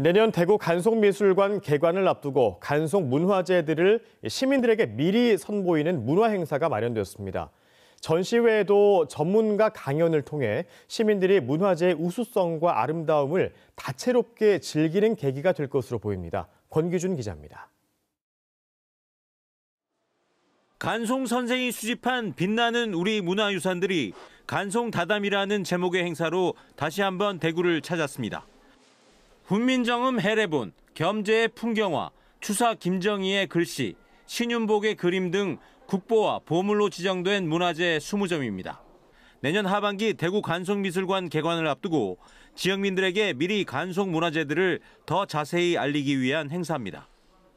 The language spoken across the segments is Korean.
내년 대구 간송미술관 개관을 앞두고 간송문화재들을 시민들에게 미리 선보이는 문화행사가 마련되었습니다. 전시회에도 전문가 강연을 통해 시민들이 문화재의 우수성과 아름다움을 다채롭게 즐기는 계기가 될 것으로 보입니다. 권기준 기자입니다. 간송 선생이 수집한 빛나는 우리 문화유산들이 간송 다담이라는 제목의 행사로 다시 한번 대구를 찾았습니다. 훈민정음 해례본, 겸재의 풍경화, 추사 김정희의 글씨, 신윤복의 그림 등 국보와 보물로 지정된 문화재 20점입니다. 내년 하반기 대구 간송미술관 개관을 앞두고 지역민들에게 미리 간송 문화재들을 더 자세히 알리기 위한 행사입니다.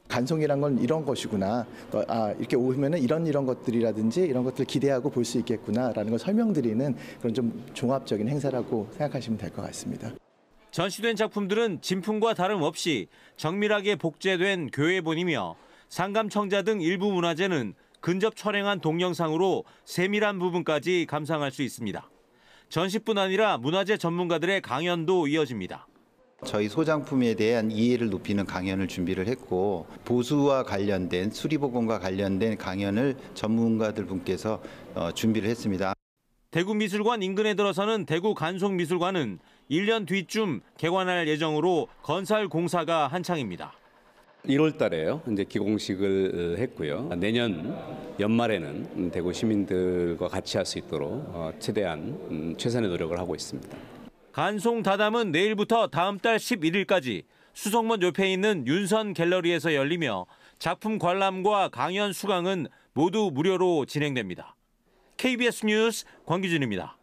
간송이란 건 이런 것이구나. 아, 이렇게 오면 이런 이런 것들이라든지 이런 것들 기대하고 볼 수 있겠구나라는 걸 설명드리는 그런 좀 종합적인 행사라고 생각하시면 될 것 같습니다. 전시된 작품들은 진품과 다름없이 정밀하게 복제된 교회본이며 상감청자 등 일부 문화재는 근접 촬영한 동영상으로 세밀한 부분까지 감상할 수 있습니다. 전시뿐 아니라 문화재 전문가들의 강연도 이어집니다. 저희 소장품에 대한 이해를 높이는 강연을 준비를 했고 보수와 관련된 수리복건과 관련된 강연을 전문가들 분께서 어, 준비를 했습니다. 대구미술관 인근에 들어서는 대구 간송미술관은 1년 뒤쯤 개관할 예정으로 건설 공사가 한창입니다. 1월 달에요. 이제 기공식을 어, 했고요. 내년 연말에는 대구 시민들과 같이 할 수 있도록 어, 최대한 음, 최선의 노력을 하고 있습니다. 간송 다담은 내일부터 다음 달 11일까지 수성문 옆에 있는 윤선 갤러리에서 열리며 작품 관람과 강연 수강은 모두 무료로 진행됩니다. KBS 뉴스 권기준입니다.